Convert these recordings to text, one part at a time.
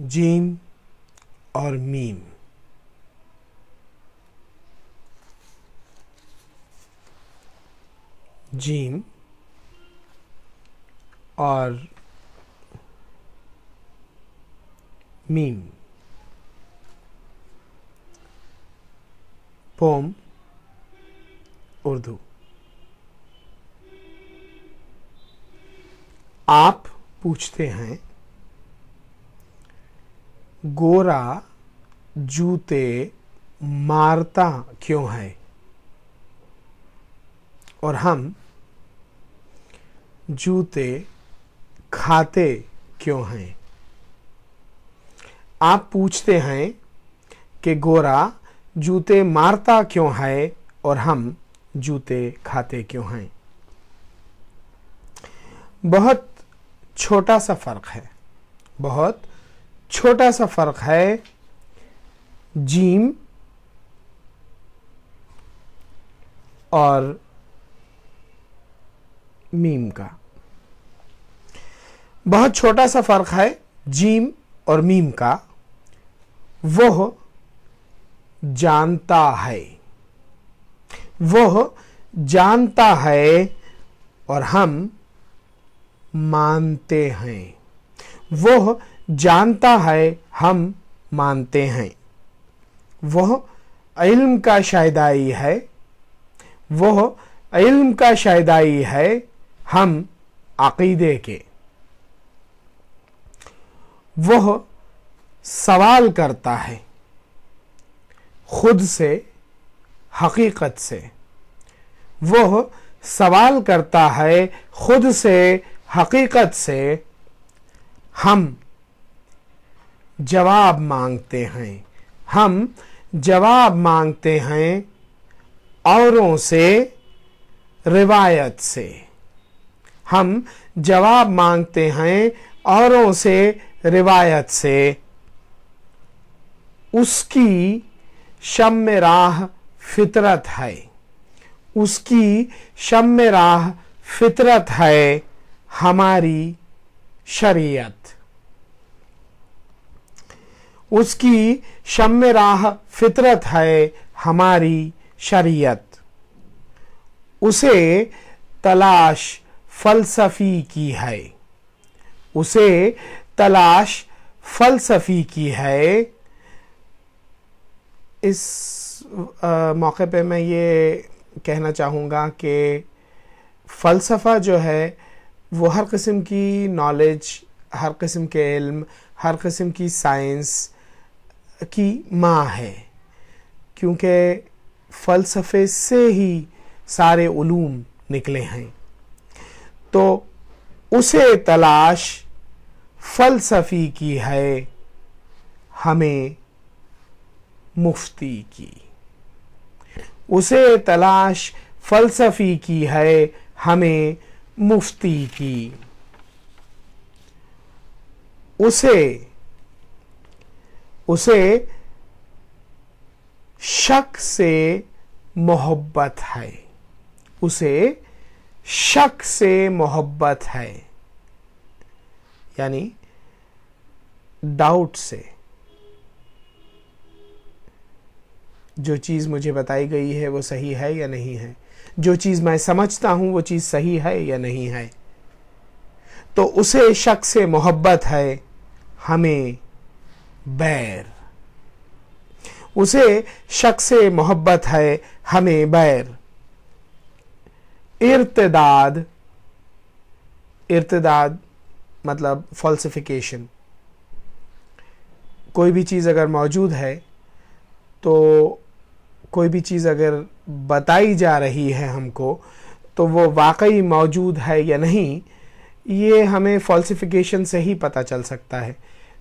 gym और मीम जीम और मीम पोम उर्दू आप पूछते हैं गोरा जूते मारता क्यों है और हम जूते खाते क्यों हैं आप पूछते हैं कि गोरा जूते मारता क्यों है और हम जूते खाते क्यों हैं बहुत छोटा सा फ़र्क है बहुत छोटा सा फर्क है जीम और मीम का बहुत छोटा सा फर्क है जीम और मीम का वह जानता है वह जानता है और हम मानते हैं वह जानता है हम मानते हैं वह इल्म का शायदाई है वह इल्म का शायदाई है हम अकीदे के वह सवाल करता है खुद से हकीकत से वह सवाल करता है खुद से हकीकत से हम जवाब मांगते हैं हम जवाब मांगते हैं औरों से रिवायत से हम जवाब मांगते हैं औरों से रिवायत से उसकी शम राह फितरत है उसकी शम राह फितरत है हमारी शरीयत उसकी शम्य राह फितरत है हमारी शरीयत उसे तलाश फलसफी की है उसे तलाश फलसफी की है इस मौके पे मैं ये कहना चाहूँगा कि फ़लसफ़ा जो है वो हर किस्म की नॉलेज हर किस्म के इल्म हर किस्म की साइंस की माँ है क्योंकि फ़लसफ़े से ही सारे उलूम निकले हैं तो उसे तलाश फ़लसफ़ी की है हमें मुफ्ती की उसे तलाश फ़लसफ़ी की है हमें मुफ्ती की उसे उसे शक से मोहब्बत है उसे शक से मोहब्बत है यानी डाउट से जो चीज़ मुझे बताई गई है वो सही है या नहीं है जो चीज़ मैं समझता हूं वो चीज़ सही है या नहीं है तो उसे शक से मोहब्बत है हमें बैर उसे शक से मोहब्बत है हमें बैर इर्तदाद इर्तदाद मतलब फॉल्सिफिकेशन कोई भी चीज़ अगर मौजूद है तो कोई भी चीज़ अगर बताई जा रही है हमको तो वो वाकई मौजूद है या नहीं ये हमें फॉल्सिफिकेशन से ही पता चल सकता है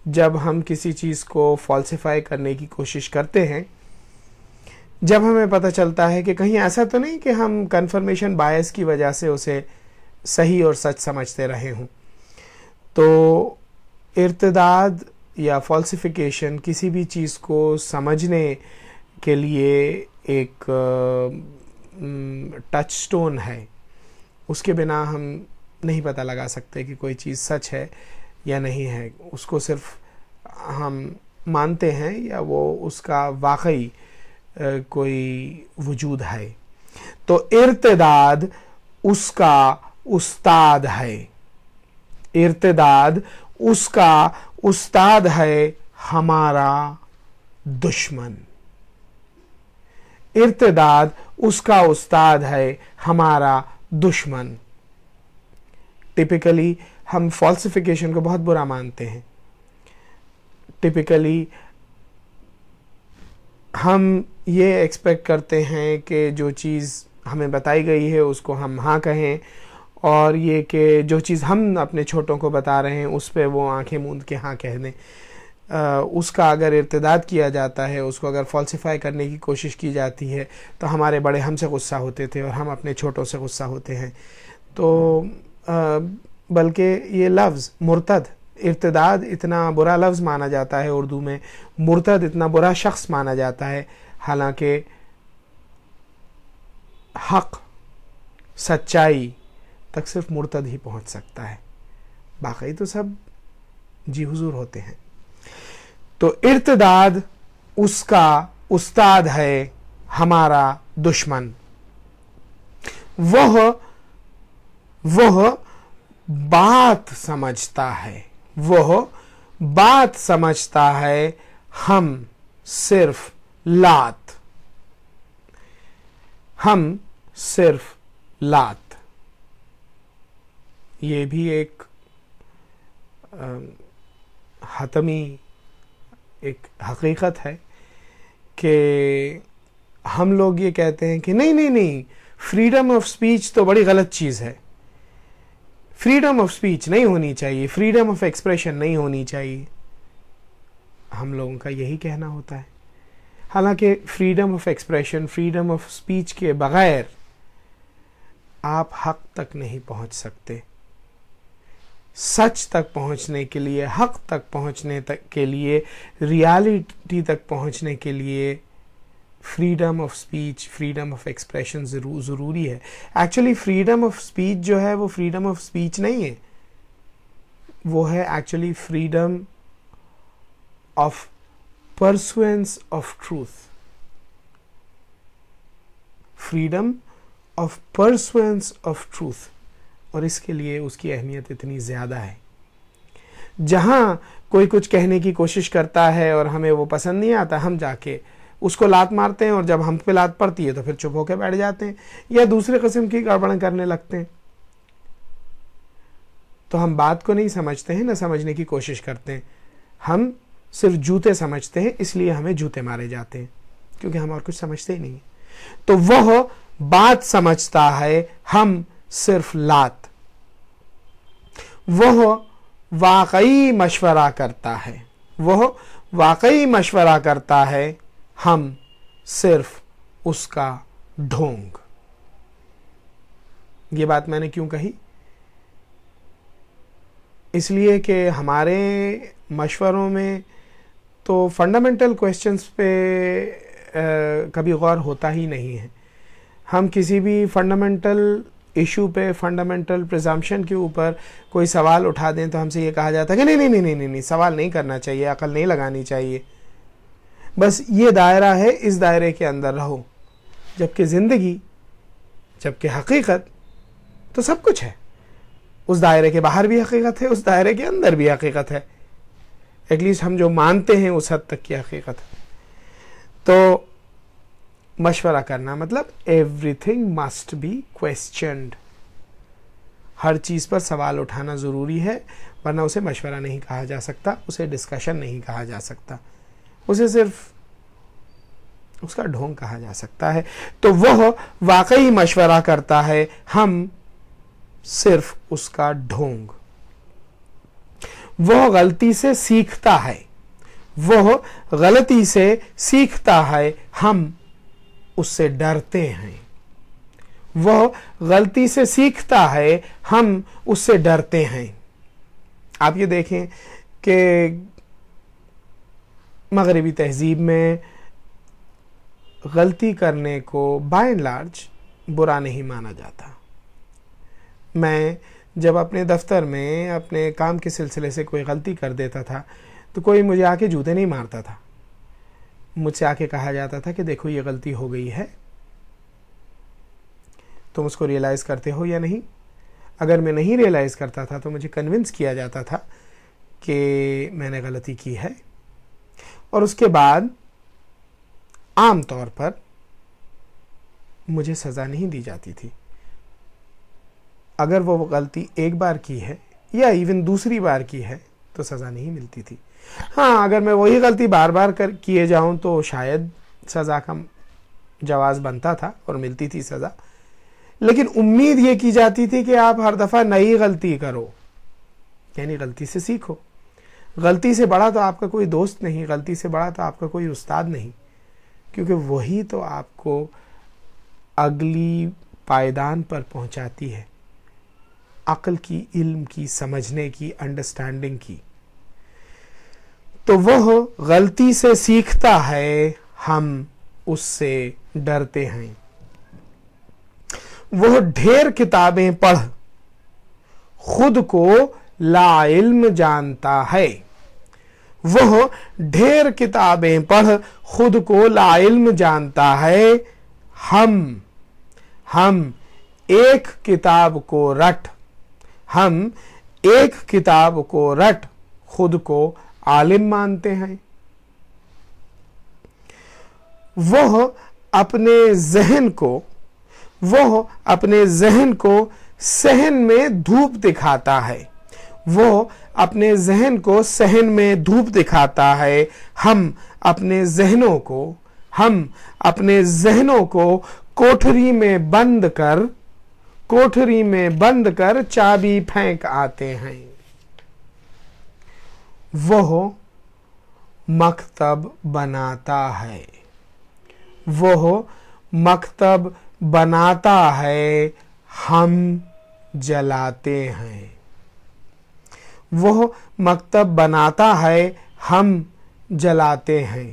जब हम किसी चीज़ को फॉल्सिफाई करने की कोशिश करते हैं जब हमें पता चलता है कि कहीं ऐसा तो नहीं कि हम कन्फर्मेशन बायस की वजह से उसे सही और सच समझते रहे हों तो इर्तदाद या फॉल्सिफिकेशन किसी भी चीज़ को समझने के लिए एक टच स्टोन है उसके बिना हम नहीं पता लगा सकते कि कोई चीज़ सच है या नहीं है उसको सिर्फ हम मानते हैं या वो उसका वाकई कोई वजूद है तो इर्तदाद उसका उस्ताद है इर्तदाद उसका उस्ताद है हमारा दुश्मन इर्तदाद उसका उस्ताद है हमारा दुश्मन टिपिकली हम फॉल्सिफिकेशन को बहुत बुरा मानते हैं टिपिकली हम ये एक्सपेक्ट करते हैं कि जो चीज़ हमें बताई गई है उसको हम हाँ कहें और ये कि जो चीज़ हम अपने छोटों को बता रहे हैं उस पर वो आंखें मूंद के हाँ कह दें आ, उसका अगर इर्तदाद किया जाता है उसको अगर फॉल्सिफाई करने की कोशिश की जाती है तो हमारे बड़े हमसे गुस्सा होते थे और हम अपने छोटों से गुस्सा होते हैं तो आ, बल्कि ये लफ्ज़ मुर्तद इर्तदाद इतना बुरा लफ्ज़ माना जाता है उर्दू में मुर्तद इतना बुरा शख्स माना जाता है हालांकि हक सच्चाई तक सिर्फ मुर्तद ही पहुंच सकता है बाकी तो सब जी हुजूर होते हैं तो इर्तदाद उसका उस्ताद है हमारा दुश्मन वह वह बात समझता है वह बात समझता है हम सिर्फ लात हम सिर्फ लात ये भी एक हतमी एक हकीकत है कि हम लोग ये कहते हैं कि नहीं नहीं नहीं फ्रीडम ऑफ स्पीच तो बड़ी गलत चीज़ है फ्रीडम ऑफ स्पीच नहीं होनी चाहिए फ्रीडम ऑफ एक्सप्रेशन नहीं होनी चाहिए हम लोगों का यही कहना होता है हालांकि freedom of expression freedom of speech के बगैर आप हक तक नहीं पहुंच सकते सच तक पहुंचने के लिए हक तक पहुंचने तक के लिए रियलिटी तक पहुंचने के लिए freedom of speech freedom of expression जरूर ज़रूरी है एक्चुअली फ्रीडम ऑफ स्पीच जो है वो फ्रीडम ऑफ स्पीच नहीं है वो है actually freedom of pursuance of truth freedom of pursuance of truth और इसके लिए उसकी अहमियत इतनी ज़्यादा है जहाँ कोई कुछ कहने की कोशिश करता है और हमें वो पसंद नहीं आता हम जाके उसको लात मारते हैं और जब हम पे लात पड़ती है तो फिर चुप होकर बैठ जाते हैं या दूसरे किस्म की गड़बड़ करने लगते हैं तो हम बात को नहीं समझते हैं ना समझने की कोशिश करते हैं हम सिर्फ जूते समझते हैं इसलिए हमें जूते मारे जाते हैं क्योंकि हम और कुछ समझते ही नहीं तो वह बात समझता है हम सिर्फ लात वह वाकई मशवरा करता है वह वाकई मशवरा करता है हम सिर्फ उसका ढोंग ये बात मैंने क्यों कही इसलिए कि हमारे मशवरों में तो फंडामेंटल क्वेश्चंस पे आ, कभी गौर होता ही नहीं है हम किसी भी फंडामेंटल इशू पे फंडामेंटल प्रिजाम्पन के ऊपर कोई सवाल उठा दें तो हमसे ये कहा जाता है कि नहीं नहीं नहीं नहीं नहीं सवाल नहीं करना चाहिए अकल नहीं लगानी चाहिए बस ये दायरा है इस दायरे के अंदर रहो जबकि ज़िंदगी जबकि हकीकत तो सब कुछ है उस दायरे के बाहर भी हकीकत है उस दायरे के अंदर भी हकीकत है एटलीस्ट हम जो मानते हैं उस हद तक की हकीकत है तो मशवरा करना मतलब एवरीथिंग मस्ट बी क्वेश्चनड हर चीज़ पर सवाल उठाना ज़रूरी है वरना उसे मशवरा नहीं कहा जा सकता उसे डिस्कशन नहीं कहा जा सकता उसे सिर्फ उसका ढोंग कहा जा सकता है तो वह वाकई मशवरा करता है हम सिर्फ उसका ढोंग वह गलती से सीखता है वह गलती से सीखता है हम उससे डरते हैं वह गलती से सीखता है हम उससे डरते हैं आप ये देखें कि मगरबी तहजीब में गलती करने को बाय लार्ज बुरा नहीं माना जाता मैं जब अपने दफ्तर में अपने काम के सिलसिले से कोई गलती कर देता था तो कोई मुझे आके जूते नहीं मारता था मुझसे आके कहा जाता था कि देखो ये गलती हो गई है तुम उसको रियलाइज़ करते हो या नहीं अगर मैं नहीं रियलाइज़ करता था तो मुझे कन्विंस किया जाता था कि मैंने गलती की है और उसके बाद आम तौर पर मुझे सज़ा नहीं दी जाती थी अगर वो गलती एक बार की है या इवन दूसरी बार की है तो सज़ा नहीं मिलती थी हाँ अगर मैं वही गलती बार बार कर किए जाऊँ तो शायद सज़ा का जवाब बनता था और मिलती थी सज़ा लेकिन उम्मीद ये की जाती थी कि आप हर दफ़ा नई गलती करो यानी गलती से सीखो गलती से बड़ा तो आपका कोई दोस्त नहीं गलती से बड़ा तो आपका कोई उस्ताद नहीं क्योंकि वही तो आपको अगली पायदान पर पहुंचाती है अक्ल की इल्म की समझने की अंडरस्टैंडिंग की तो वह गलती से सीखता है हम उससे डरते हैं वह ढेर किताबें पढ़ खुद को लाइल्म जानता है वह ढेर किताबें पढ़ खुद को लाइल्म जानता है हम हम एक किताब को रट हम एक किताब को रट खुद को आलिम मानते हैं वह अपने जहन को वह अपने जहन को सहन में धूप दिखाता है वो अपने जहन को सहन में धूप दिखाता है हम अपने जहनों को हम अपने जहनों को कोठरी में बंद कर कोठरी में बंद कर चाबी फेंक आते हैं वह मकतब बनाता है वह मकतब बनाता है हम जलाते हैं वह मकतब बनाता है हम जलाते हैं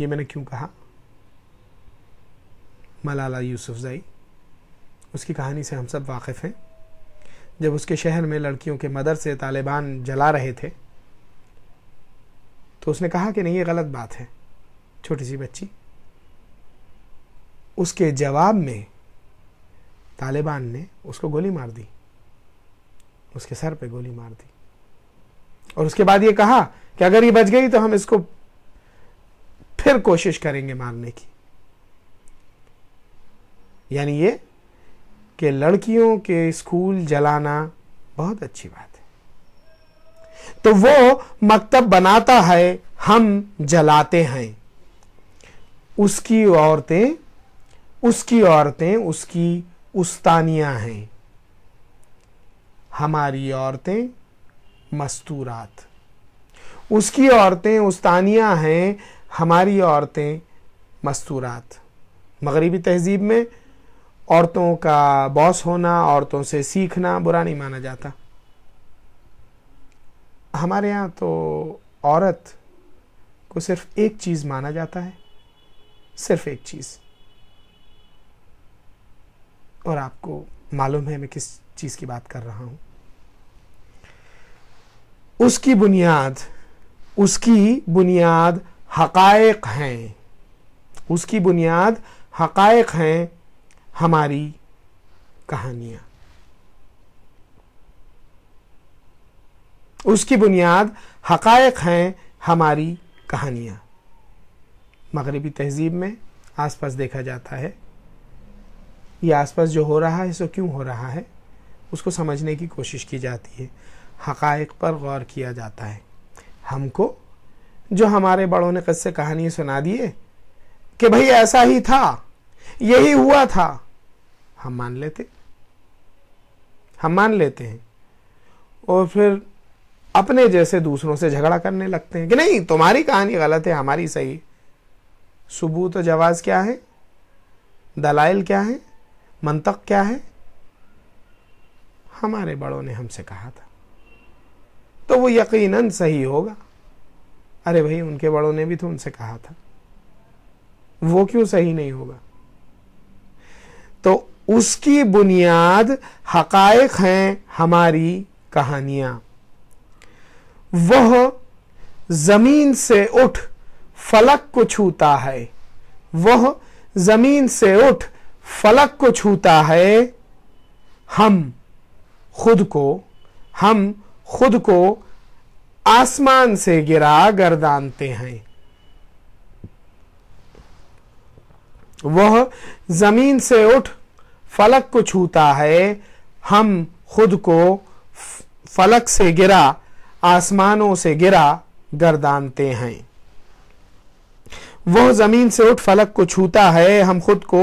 ये मैंने क्यों कहा मलाला जई उसकी कहानी से हम सब वाकिफ़ हैं जब उसके शहर में लड़कियों के मदर से तालिबान जला रहे थे तो उसने कहा कि नहीं ये गलत बात है छोटी सी बच्ची उसके जवाब में तालिबान ने उसको गोली मार दी उसके सर पे गोली मार दी और उसके बाद ये कहा कि अगर ये बच गई तो हम इसको फिर कोशिश करेंगे मारने की यानी ये कि लड़कियों के स्कूल जलाना बहुत अच्छी बात है तो वो मकतब बनाता है हम जलाते हैं उसकी औरतें उसकी औरतें उसकी उस्तानियाँ हैं हमारी औरतें मस्तूरात उसकी औरतें उस्तानिया हैं हमारी औरतें मस्तूरात मगरबी तहजीब में औरतों का बॉस होना औरतों से सीखना बुरा नहीं माना जाता हमारे यहाँ तो औरत को सिर्फ एक चीज़ माना जाता है सिर्फ एक चीज़ और आपको मालूम है मैं किस चीज़ की बात कर रहा हूँ उसकी बुनियाद उसकी बुनियाद हकायक हैं उसकी बुनियाद हकायक हैं हमारी कहानियाँ उसकी बुनियाद हकायक हैं हमारी कहानियाँ मगरबी तहजीब में आसपास देखा जाता है ये आसपास जो हो रहा है सो क्यों हो रहा है उसको समझने की कोशिश की जाती है हक़ाइक पर गौर किया जाता है हमको जो हमारे बड़ों ने कस्से कहानी सुना दिए कि भाई ऐसा ही था यही हुआ था हम मान लेते हम मान लेते हैं और फिर अपने जैसे दूसरों से झगड़ा करने लगते हैं कि नहीं तुम्हारी कहानी गलत है हमारी सही सबूत और क्या है दलाइल क्या है मंतक क्या है हमारे बड़ों ने हमसे कहा था तो वो यकीनन सही होगा अरे भाई उनके बड़ों ने भी तो उनसे कहा था वो क्यों सही नहीं होगा तो उसकी बुनियाद हकायक हैं हमारी कहानियां वह जमीन से उठ फलक को छूता है वह जमीन से उठ फलक को छूता है हम खुद को हम खुद को आसमान से गिरा गर्दानते हैं वह जमीन से उठ फलक को छूता है हम खुद को फलक से गिरा आसमानों से गिरा गर्दानते हैं वह जमीन से उठ फलक को छूता है हम खुद को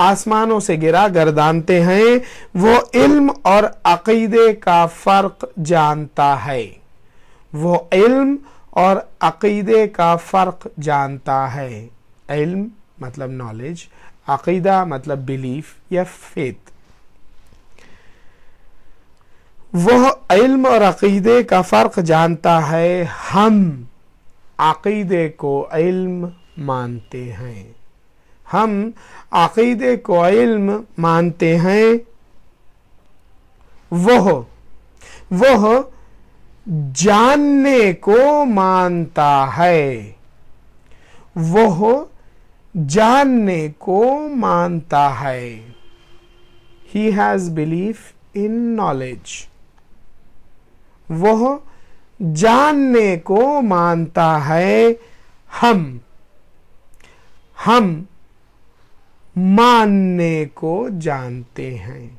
आसमानों से गिरा गर्दानते हैं वो इल्म और अकीदे का फर्क जानता है वो इल्म और अकीदे का फ़र्क जानता है इल्म मतलब नॉलेज अकीदा मतलब बिलीफ या फेथ वह इल्म और अकीदे का फ़र्क जानता है हम अकीदे को इल्म मानते हैं हम अकीदे को इल्म मानते हैं वह वह जानने को मानता है वह जानने को मानता है he has belief in knowledge वह जानने को मानता है हम हम मानने को जानते हैं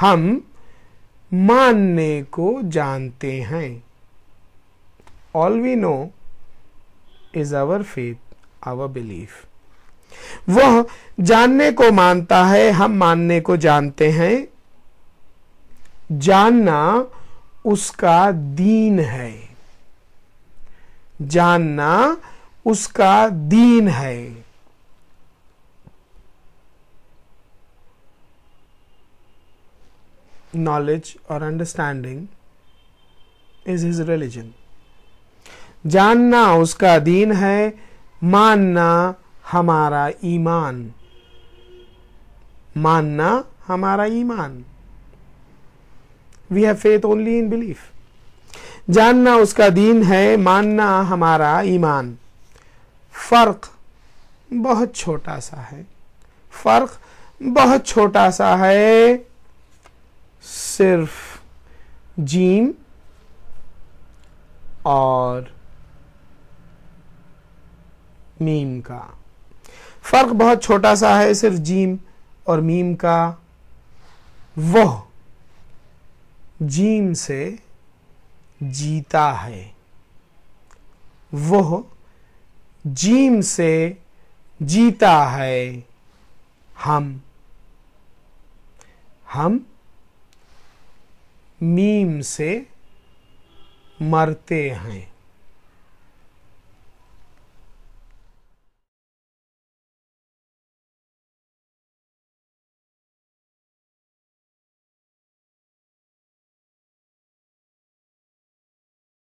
हम मानने को जानते हैं all we know is our faith our belief वह जानने को मानता है हम मानने को जानते हैं जानना उसका दीन है जानना उसका दीन है नॉलेज और अंडरस्टैंडिंग इज हिज रिलीजन जानना उसका दीन है मानना हमारा ईमान मानना हमारा ईमान we have faith only in belief जानना उसका दीन है मानना हमारा ईमान फ़र्क बहुत छोटा सा है फ़र्क बहुत छोटा सा है सिर्फ जीम और मीम का फ़र्क बहुत छोटा सा है सिर्फ जीम और मीम का वह जीम से जीता है वह जीम से जीता है हम हम मीम से मरते हैं